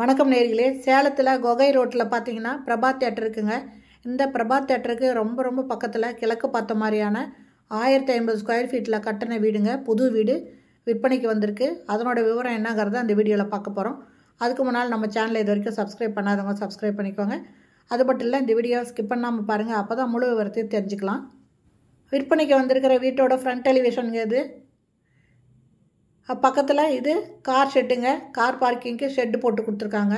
வணக்கம் நேர்களே சேலத்தில் கொகை ரோட்டில் பார்த்தீங்கன்னா பிரபா தேட்டர் இருக்குங்க இந்த பிரபா தேட்டருக்கு ரொம்ப ரொம்ப பக்கத்தில் கிழக்கு பார்த்த மாதிரியான ஆயிரத்தி ஐம்பது ஸ்கொயர் ஃபீட்டில் கட்டின வீடுங்க புது வீடு விற்பனைக்கு வந்திருக்கு அதனோட விவரம் என்னங்கிறத அந்த வீடியோவில் பார்க்க போகிறோம் அதுக்கு முன்னால் நம்ம சேனலை இது வரைக்கும் சப்ஸ்கிரைப் பண்ணாதவங்க சப்ஸ்கிரைப் பண்ணிக்கோங்க அது மட்டும் இல்லை இந்த வீடியோவை ஸ்கிப் பண்ணாமல் பாருங்கள் அப்போ தான் முழு விவரத்தையும் தெரிஞ்சுக்கலாம் விற்பனைக்கு வந்திருக்கிற வீட்டோட ஃப்ரண்ட் எலிவேஷனுங்க பக்கத்தில் இது கார் ஷெட்டுங்க கார் பார்க்கிங்க்கு ஷெட்டு போட்டு கொடுத்துருக்காங்க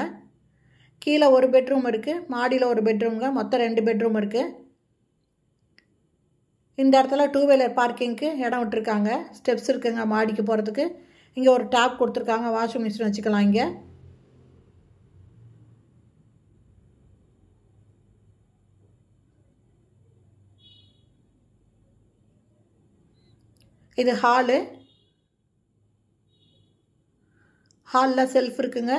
கீழே ஒரு பெட்ரூம் இருக்குது மாடியில் ஒரு பெட்ரூம்ங்க மொத்தம் ரெண்டு பெட்ரூம் இருக்குது இந்த இடத்துல டூ வீலர் பார்க்கிங்க்கு இடம் விட்டுருக்காங்க ஸ்டெப்ஸ் இருக்குங்க மாடிக்கு போகிறதுக்கு இங்கே ஒரு டேப் கொடுத்துருக்காங்க வாஷிங் மிஷின் வச்சுக்கலாம் இங்கே இது ஹாலு ஹாலில் செல்ஃப் இருக்குங்க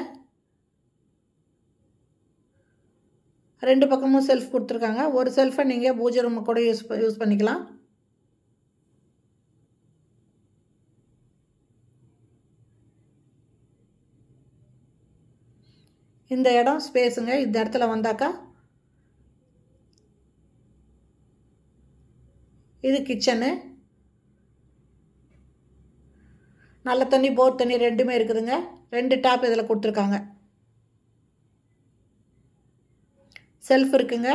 ரெண்டு பக்கமும் செல்ஃப் கொடுத்துருக்காங்க ஒரு செல்ஃபை நீங்கள் பூஜை ரூம் கூட யூஸ் யூஸ் பண்ணிக்கலாம் இந்த இடம் ஸ்பேஸுங்க இந்த இடத்துல வந்தாக்கா இது கிச்சனு நல்ல தண்ணி போர் தண்ணி ரெண்டுமே இருக்குதுங்க ரெண்டு டாப் இதில் கொடுத்துருக்காங்க செல்ஃப் இருக்குங்க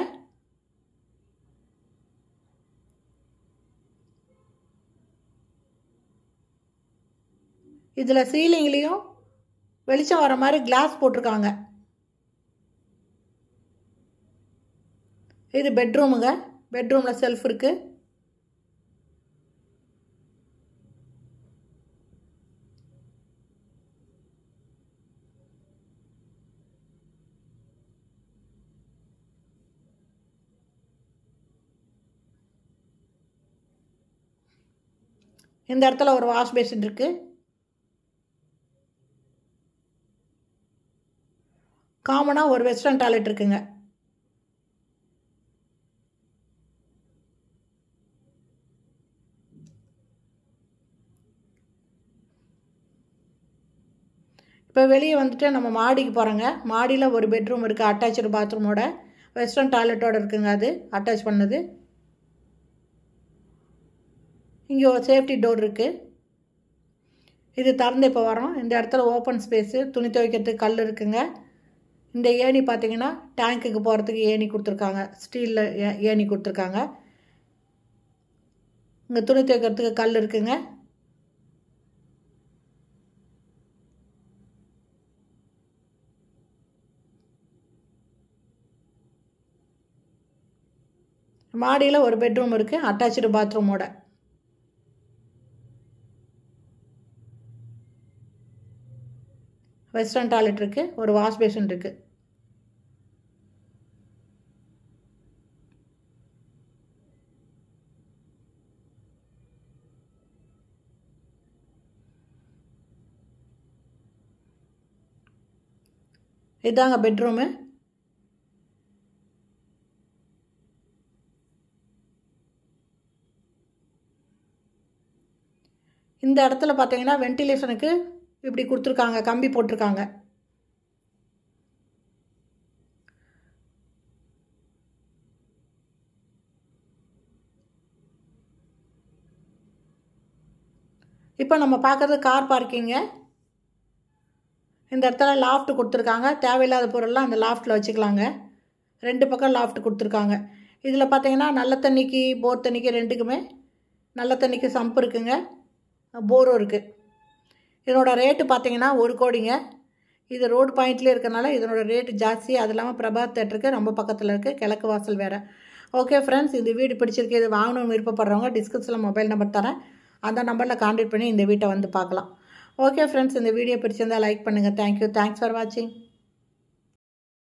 இதில் சீலிங்லேயும் வெளிச்சம் வர மாதிரி கிளாஸ் போட்டிருக்காங்க இது பெட்ரூமுங்க பெட்ரூமில் செல்ஃப் இருக்குது இந்த இடத்துல ஒரு வாஷ் பேசின் இருக்குது காமனாக ஒரு வெஸ்டர்ன் டாய்லெட் இருக்குங்க இப்போ வெளியே வந்துட்டு நம்ம மாடிக்கு போகிறோங்க மாடியில் ஒரு பெட்ரூம் இருக்குது அட்டாச்சு பாத்ரூமோட வெஸ்டர்ன் டாய்லெட்டோடு இருக்குங்க அது அட்டாச் பண்ணது இங்கே ஒரு சேஃப்டி டோர் இருக்குது இது திறந்து இப்போ வரோம் இந்த இடத்துல ஓப்பன் ஸ்பேஸு துணி துவைக்கிறதுக்கு கல் இருக்குங்க இந்த ஏணி பார்த்தீங்கன்னா டேங்க்குக்கு போகிறதுக்கு ஏணி கொடுத்துருக்காங்க ஸ்டீலில் ஏணி கொடுத்துருக்காங்க இங்கே துணி துவைக்கிறதுக்கு கல் இருக்குங்க மாடியில் ஒரு பெட்ரூம் இருக்குது அட்டாச்சு பாத்ரூமோட வெஸ்டர்ன் டாய்லெட் இருக்குது ஒரு வாஷ் பேஷன் இருக்குது இதாங்க பெட்ரூமு இந்த இடத்துல பார்த்தீங்கன்னா வென்டிலேஷனுக்கு இப்படி கொடுத்துருக்காங்க கம்பி போட்டிருக்காங்க இப்போ நம்ம பார்க்குறது கார் பார்க்கிங்கு இந்த இடத்துல லாஃப்ட் கொடுத்துருக்காங்க தேவையில்லாத பொருள்லாம் அந்த லாஃப்ட்டில் வச்சுக்கலாங்க ரெண்டு பக்கம் லாஃப்ட் கொடுத்துருக்காங்க இதில் பார்த்தீங்கன்னா நல்ல தண்ணிக்கு போர் தண்ணிக்கு ரெண்டுக்குமே நல்ல தண்ணிக்கு சம்ப் இருக்குங்க போரும் இருக்குது இதனோட ரேட்டு பார்த்தீங்கன்னா ஒரு கோடிங்க இது ரோடு பாயிண்ட்லேயே இருக்கனால இதனோட ரேட்டு ஜாஸ்தி அது இல்லாமல் பிரபாத் தேட்டருக்கு ரொம்ப பக்கத்தில் இருக்குது கிழக்கு வாசல் வேறு ஓகே ஃப்ரெண்ட்ஸ் இந்த வீடு பிடிச்சிருக்கு இது வாங்கணும்னு விருப்பப்படுறவங்க டிஸ்கிரிப்ஷனில் மொபைல் நம்பர் தரேன் அந்த நம்பரில் கான்டெக்ட் பண்ணி இந்த வீட்டை வந்து பார்க்கலாம் ஓகே ஃப்ரெண்ட்ஸ் இந்த வீடியோ பிடிச்சிருந்தால் லைக் பண்ணுங்கள் தேங்க்யூ தேங்க்ஸ் ஃபார் வாட்சிங்